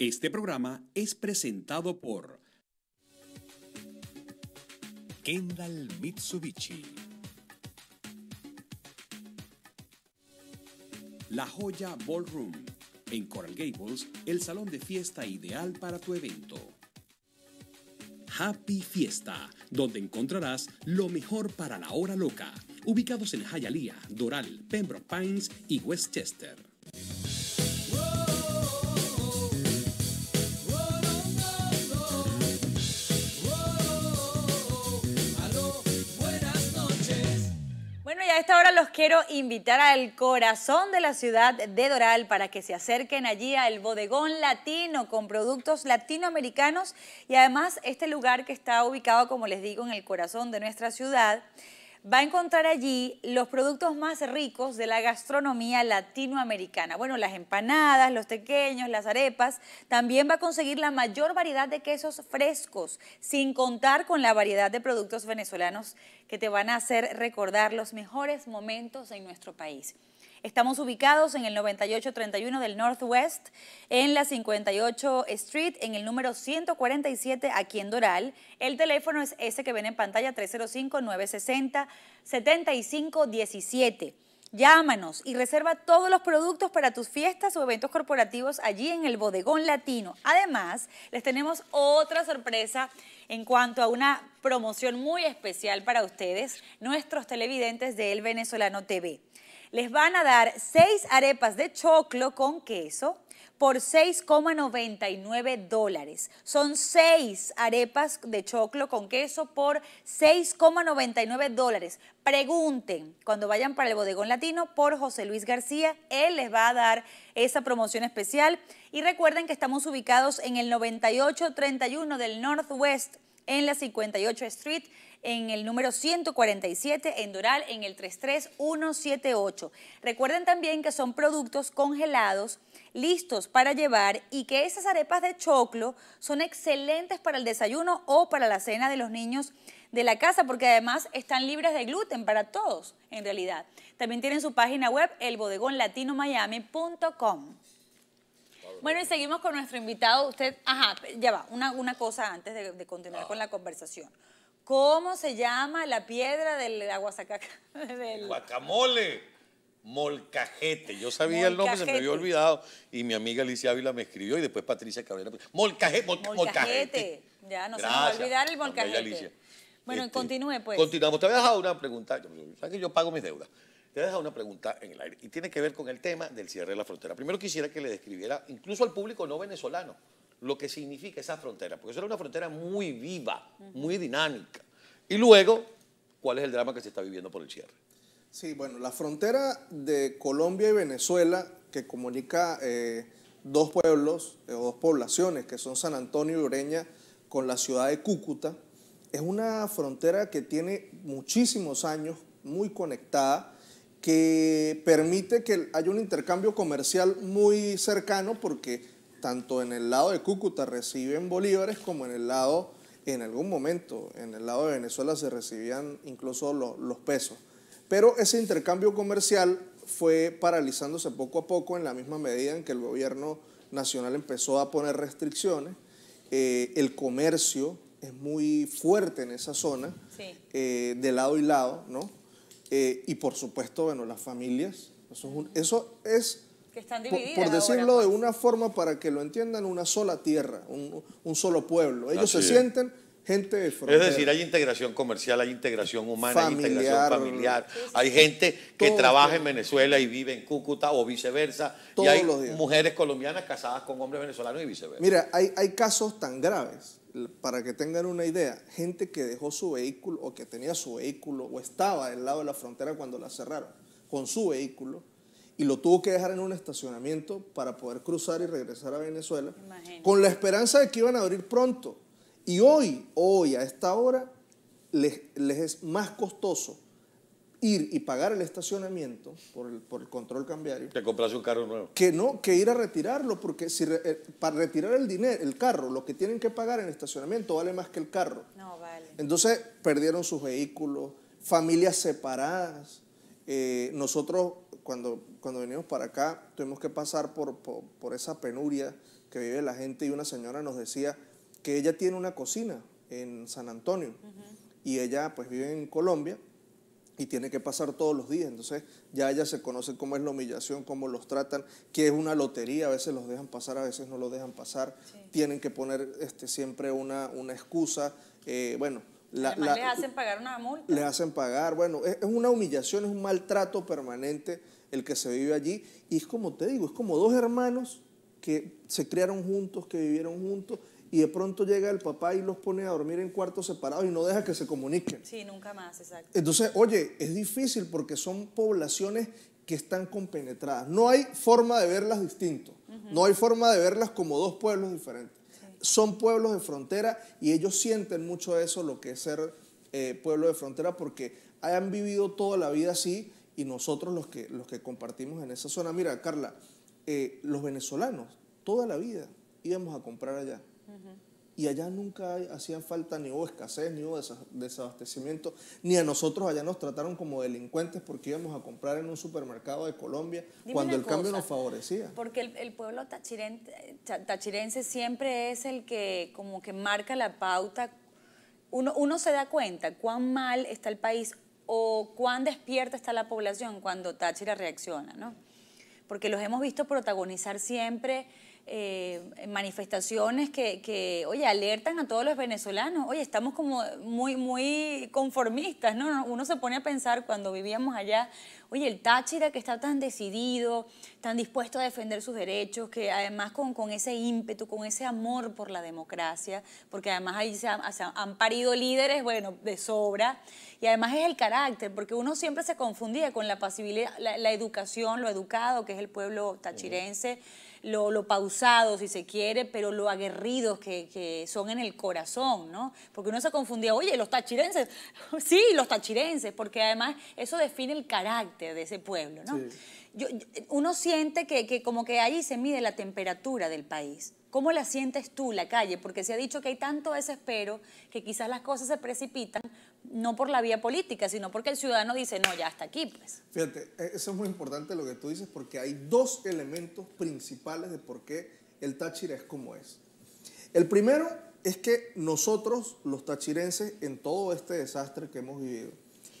Este programa es presentado por Kendall Mitsubishi. La Joya Ballroom. En Coral Gables, el salón de fiesta ideal para tu evento. Happy Fiesta, donde encontrarás lo mejor para la hora loca. Ubicados en Hialeah, Doral, Pembroke Pines y Westchester. esta hora los quiero invitar al corazón de la ciudad de Doral para que se acerquen allí al bodegón latino con productos latinoamericanos y además este lugar que está ubicado, como les digo, en el corazón de nuestra ciudad va a encontrar allí los productos más ricos de la gastronomía latinoamericana. Bueno, las empanadas, los tequeños, las arepas. También va a conseguir la mayor variedad de quesos frescos, sin contar con la variedad de productos venezolanos que te van a hacer recordar los mejores momentos en nuestro país. Estamos ubicados en el 9831 del Northwest, en la 58 Street, en el número 147 aquí en Doral. El teléfono es ese que ven en pantalla 305-960-7517. Llámanos y reserva todos los productos para tus fiestas o eventos corporativos allí en el Bodegón Latino. Además, les tenemos otra sorpresa en cuanto a una promoción muy especial para ustedes, nuestros televidentes de El Venezolano TV les van a dar seis arepas de choclo con queso por 6,99 dólares. Son seis arepas de choclo con queso por 6,99 dólares. Pregunten cuando vayan para el bodegón latino por José Luis García. Él les va a dar esa promoción especial. Y recuerden que estamos ubicados en el 9831 del Northwest en la 58 Street en el número 147, en Doral en el 33178. Recuerden también que son productos congelados listos para llevar y que esas arepas de choclo son excelentes para el desayuno o para la cena de los niños de la casa porque además están libres de gluten para todos en realidad. También tienen su página web elbodegonlatinomiami.com. Bueno, y seguimos con nuestro invitado. Usted, ajá, ya va, una, cosa antes de continuar ah. con la conversación. ¿Cómo se llama la piedra del aguasacaca? Del... Guacamole. Molcajete. Yo sabía el nombre, se me había olvidado. Y mi amiga Alicia Ávila me escribió y después Patricia Cabrera. molcajete. molcajete. Ya, no se me va a olvidar el molcajete. Bueno, este, continúe pues. Continuamos. Te había dejado una pregunta. Sabes que yo pago mis deudas. Te voy dejado una pregunta en el aire. Y tiene que ver con el tema del cierre de la frontera. Primero quisiera que le describiera, incluso al público no venezolano, lo que significa esa frontera, porque eso era una frontera muy viva, muy dinámica. Y luego, ¿cuál es el drama que se está viviendo por el cierre? Sí, bueno, la frontera de Colombia y Venezuela, que comunica eh, dos pueblos eh, o dos poblaciones, que son San Antonio y Ureña, con la ciudad de Cúcuta, es una frontera que tiene muchísimos años, muy conectada, que permite que haya un intercambio comercial muy cercano porque tanto en el lado de Cúcuta reciben bolívares como en el lado, en algún momento, en el lado de Venezuela se recibían incluso los, pesos. Pero ese intercambio comercial fue paralizándose poco a poco en la misma medida en que el gobierno nacional empezó a poner restricciones. Eh, el comercio es muy fuerte en esa zona, eh, de lado y lado, ¿no? Eh, y por supuesto, bueno, las familias. Eso es, eso es por, decirlo de una forma para que lo entiendan, una sola tierra, un, solo pueblo. Ellos se sienten gente de frontera. Es decir, hay integración comercial, hay integración humana, hay integración familiar. Hay gente que trabaja en Venezuela y vive en Cúcuta o viceversa. y hay mujeres colombianas casadas con hombres venezolanos y viceversa. Mira, hay, casos tan graves, para que tengan una idea, gente que dejó su vehículo o que tenía su vehículo o estaba al lado de la frontera cuando la cerraron con su vehículo y lo tuvo que dejar en un estacionamiento para poder cruzar y regresar a Venezuela, con la esperanza de que iban a abrir pronto. Y hoy, hoy, a esta hora, les, es más costoso ir y pagar el estacionamiento por el, por el control cambiario. Que comprarse un carro nuevo. Que no, que ir a retirarlo, porque si eh, para retirar el dinero, el carro, lo que tienen que pagar en estacionamiento vale más que el carro. No, vale. Entonces perdieron sus vehículos, familias separadas. Eh, nosotros cuando, cuando venimos para acá, tuvimos que pasar por, por, esa penuria que vive la gente y una señora nos decía que ella tiene una cocina en San Antonio y ella pues vive en Colombia y tiene que pasar todos los días. Entonces ya ella se conoce cómo es la humillación, cómo los tratan, que es una lotería, a veces los dejan pasar, a veces no los dejan pasar, tienen que poner este, siempre una, una excusa. Eh, bueno, la, les hacen pagar una multa. Les hacen pagar, bueno, es, una humillación, es un maltrato permanente el que se vive allí. Y es como te digo, es como dos hermanos que se criaron juntos, que vivieron juntos, y de pronto llega el papá y los pone a dormir en cuartos separados y no deja que se comuniquen. Sí, nunca más, exacto. Entonces, oye, es difícil porque son poblaciones que están compenetradas. No hay forma de verlas distinto, no hay forma de verlas como dos pueblos diferentes. Son pueblos de frontera y ellos sienten mucho eso, lo que es ser eh, pueblo de frontera, porque hayan vivido toda la vida así y nosotros los que, los que compartimos en esa zona. Mira, Carla, eh, los venezolanos toda la vida íbamos a comprar allá. Y allá nunca hacían falta ni hubo escasez, ni hubo desabastecimiento, ni a nosotros allá nos trataron como delincuentes porque íbamos a comprar en un supermercado de Colombia cuando el cambio nos favorecía. Porque el, pueblo tachirense siempre es el que como que marca la pauta. Uno, uno se da cuenta cuán mal está el país o cuán despierta está la población cuando Táchira reacciona, ¿no? Porque los hemos visto protagonizar siempre eh, manifestaciones que, que, oye, alertan a todos los venezolanos. Oye, estamos como muy, muy conformistas, ¿no? Uno se pone a pensar cuando vivíamos allá, Oye, el Táchira que está tan decidido, tan dispuesto a defender sus derechos, que además con, ese ímpetu, con ese amor por la democracia, porque además ahí se han, parido líderes, bueno, de sobra, y además es el carácter, porque uno siempre se confundía con la pasibilidad, la, educación, lo educado que es el pueblo tachirense. Lo, pausado, si se quiere, pero lo aguerridos que, que, son en el corazón, ¿no? Porque uno se confundía, oye, los tachirenses, sí, los tachirenses, porque además eso define el carácter de ese pueblo, ¿no? Yo, uno siente que, como que allí se mide la temperatura del país. ¿Cómo la sientes tú, la calle? Porque se ha dicho que hay tanto desespero que quizás las cosas se precipitan no por la vía política, sino porque el ciudadano dice, no, ya hasta aquí, pues. Fíjate, e, eso es muy importante lo que tú dices porque hay dos elementos principales de por qué el Táchira es como es. El primero es que nosotros, los tachirenses, en todo este desastre que hemos vivido,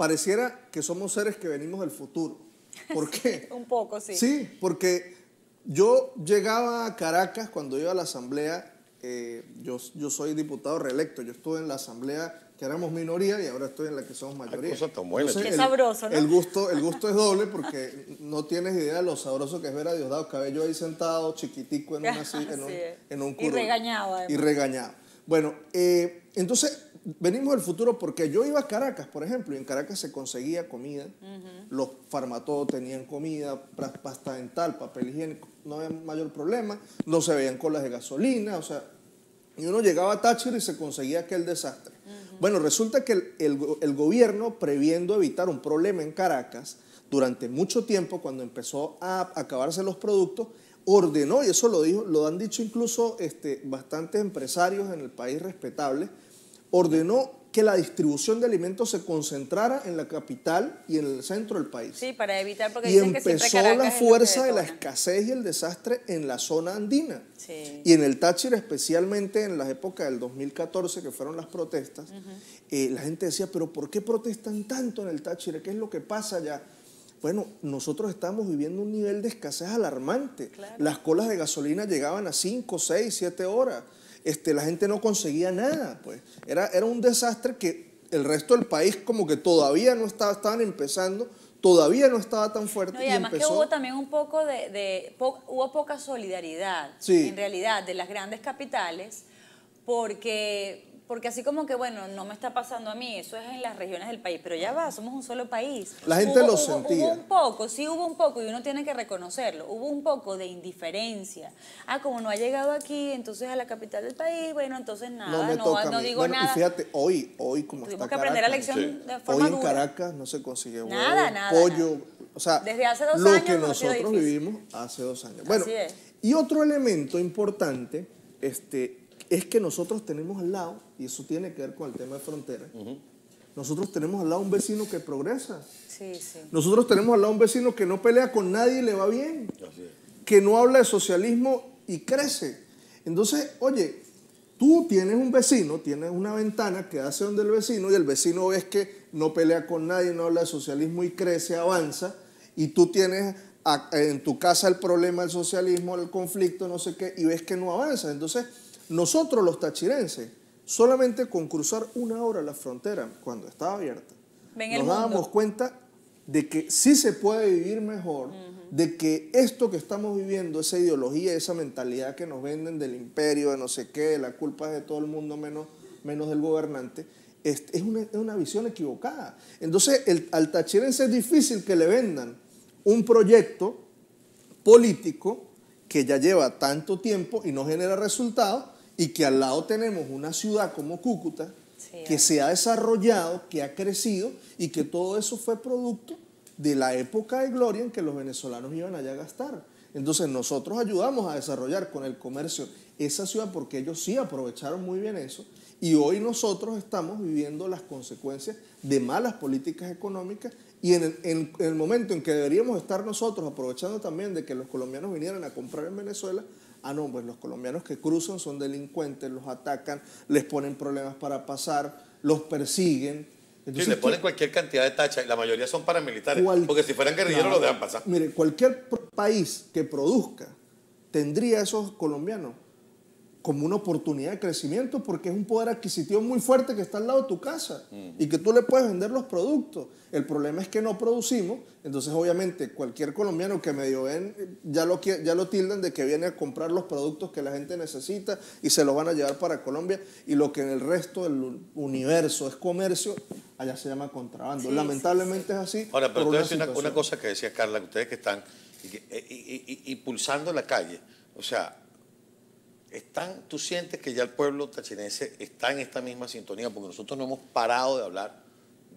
pareciera que somos seres que venimos del futuro. ¿Por qué? Un poco, sí. Sí, porque yo llegaba a Caracas cuando iba a la asamblea, eh, yo, yo soy diputado reelecto, yo estuve en la asamblea que éramos minoría y ahora estoy en la que somos mayoría. Eso Qué el, sabroso, ¿no? El gusto, el gusto es doble porque no tienes idea de lo sabroso que es ver a Diosdado Cabello ahí sentado, chiquitico en, una, un, en un, Y regañado, Y regañado. Bueno, eh, entonces venimos del futuro porque yo iba a Caracas, por ejemplo, y en Caracas se conseguía comida, los farmatodos tenían comida, pasta dental, papel higiénico, no había mayor problema, no se veían colas de gasolina, o sea, y uno llegaba a Táchira y se conseguía aquel desastre. Bueno, resulta que el, gobierno, previendo evitar un problema en Caracas, durante mucho tiempo, cuando empezó a acabarse los productos, ordenó, y eso lo, dijo, lo han dicho incluso este, bastantes empresarios en el país respetables, ordenó que la distribución de alimentos se concentrara en la capital y en el centro del país. Sí, para evitar porque y empezó la fuerza de la escasez y el desastre en la zona andina. Y en el Táchira, especialmente en las épocas del 2014, que fueron las protestas, eh, la gente decía, pero ¿por qué protestan tanto en el Táchira? ¿Qué es lo que pasa allá? Bueno, nosotros estamos viviendo un nivel de escasez alarmante. Las colas de gasolina llegaban a 5, 6, 7 horas este, la gente no conseguía nada. Pues. Era, era un desastre que el resto del país como que todavía no estaba, estaban empezando, todavía no estaba tan fuerte. y además que hubo también un poco de, hubo poca solidaridad, en realidad, de las grandes capitales, porque porque así como que, bueno, no me está pasando a mí, eso es en las regiones del país, pero ya va, somos un solo país. La gente lo sentía. Hubo un poco, sí hubo un poco, y uno tiene que reconocerlo, hubo un poco de indiferencia. Ah, como no ha llegado aquí, entonces a la capital del país, bueno, entonces nada, no, no, digo nada. Y fíjate, hoy, hoy como Tuvimos está que aprender la lección de forma Hoy en Caracas no se consigue huevo, nada, nada, pollo, nada. o sea, Desde hace dos lo años que nosotros vivimos hace dos años. Bueno, y otro elemento importante, este, es que nosotros tenemos al lado, y eso tiene que ver con el tema de frontera, nosotros tenemos al lado un vecino que progresa. Nosotros tenemos al lado un vecino que no pelea con nadie y le va bien. Que no habla de socialismo y crece. Entonces, oye, tú tienes un vecino, tienes una ventana que hace donde el vecino y el vecino ves que no pelea con nadie, no habla de socialismo y crece, avanza. Y tú tienes en tu casa el problema del socialismo, el conflicto, no sé qué, y ves que no avanza. Entonces, nosotros los tachirenses, solamente con cruzar una hora la frontera cuando estaba abierta, nos dábamos cuenta de que sí se puede vivir mejor, de que esto que estamos viviendo, esa ideología, esa mentalidad que nos venden del imperio, de no sé qué, la culpa de todo el mundo menos, menos del gobernante, es, una, visión equivocada. Entonces, al tachirense es difícil que le vendan un proyecto político que ya lleva tanto tiempo y no genera resultados, y que al lado tenemos una ciudad como Cúcuta que se ha desarrollado, que ha crecido y que todo eso fue producto de la época de gloria en que los venezolanos iban allá a gastar. Entonces nosotros ayudamos a desarrollar con el comercio esa ciudad porque ellos sí aprovecharon muy bien eso y hoy nosotros estamos viviendo las consecuencias de malas políticas económicas y en el momento en que deberíamos estar nosotros aprovechando también de que los colombianos vinieran a comprar en Venezuela, ah, no, pues los colombianos que cruzan son delincuentes, los atacan, les ponen problemas para pasar, los persiguen. Entonces, sí, le ponen cualquier cantidad de tachas y la mayoría son paramilitares, porque si fueran guerrilleros no, dejan pasar. Mire, cualquier país que produzca tendría esos colombianos como una oportunidad de crecimiento porque es un poder adquisitivo muy fuerte que está al lado de tu casa y que tú le puedes vender los productos. El problema es que no producimos, entonces obviamente cualquier colombiano que medio ven ya lo, ya lo tildan de que viene a comprar los productos que la gente necesita y se los van a llevar para Colombia y lo que en el resto del universo es comercio, allá se llama contrabando. Lamentablemente es así. Ahora, pero es una, una, cosa que decía Carla, ustedes que están y, impulsando la calle, o sea, están, tú sientes que ya el pueblo tachinense está en esta misma sintonía, porque nosotros no hemos parado de hablar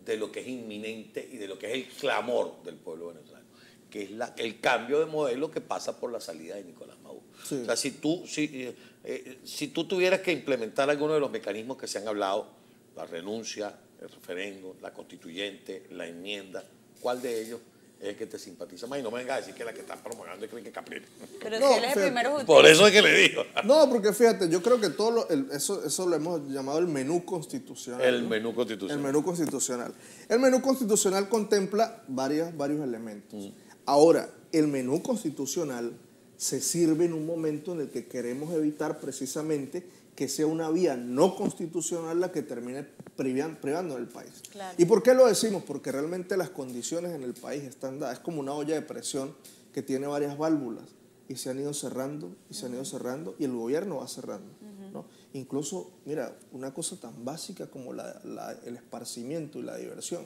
de lo que es inminente y de lo que es el clamor del pueblo venezolano, que es el cambio de modelo que pasa por la salida de Nicolás Maduro. O sea, si tú, si, eh, eh, si tú tuvieras que implementar alguno de los mecanismos que se han hablado, la renuncia, el referendo, la constituyente, la enmienda, ¿cuál de ellos es que te simpatiza más. Y no me vengas a decir que la que está promulgando es que Capriles. Pero si él es el primero justicia. Por eso es que le digo. No, porque fíjate, yo creo que todo eso, eso lo hemos llamado el menú constitucional. El menú constitucional. El menú constitucional. El menú constitucional contempla varios, varios elementos. Mm. Ahora, el menú constitucional se sirve en un momento en el que queremos evitar precisamente que sea una vía no constitucional la que termine privando el país. ¿Y por qué lo decimos? Porque realmente las condiciones en el país están dadas. Es como una olla de presión que tiene varias válvulas y se han ido cerrando y se han ido cerrando y el gobierno va cerrando. ¿no? Incluso, mira, una cosa tan básica como la, el esparcimiento y la diversión,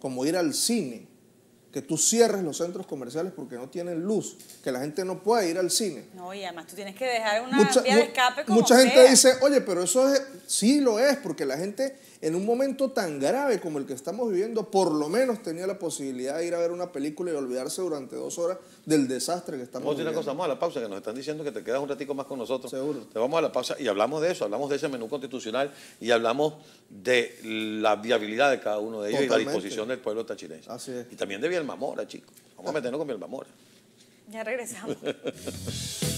como ir al cine que tú cierres los centros comerciales porque no tienen luz, que la gente no pueda ir al cine. No, y además tú tienes que dejar una mucha, vía de escape como Mucha gente dice, oye, pero eso es, sí lo es, porque la gente en un momento tan grave como el que estamos viviendo, por lo menos tenía la posibilidad de ir a ver una película y olvidarse durante dos horas del desastre que estamos viviendo. Una cosa, vamos a la pausa, que nos están diciendo que te quedas un ratico más con nosotros. Seguro. Te vamos a la pausa y hablamos de eso, hablamos de ese menú constitucional y hablamos de la viabilidad de cada uno de ellos y la disposición del pueblo tachinense. Así es. Y también de el mamora, chicos. Vamos a meternos con mora. Ya regresamos.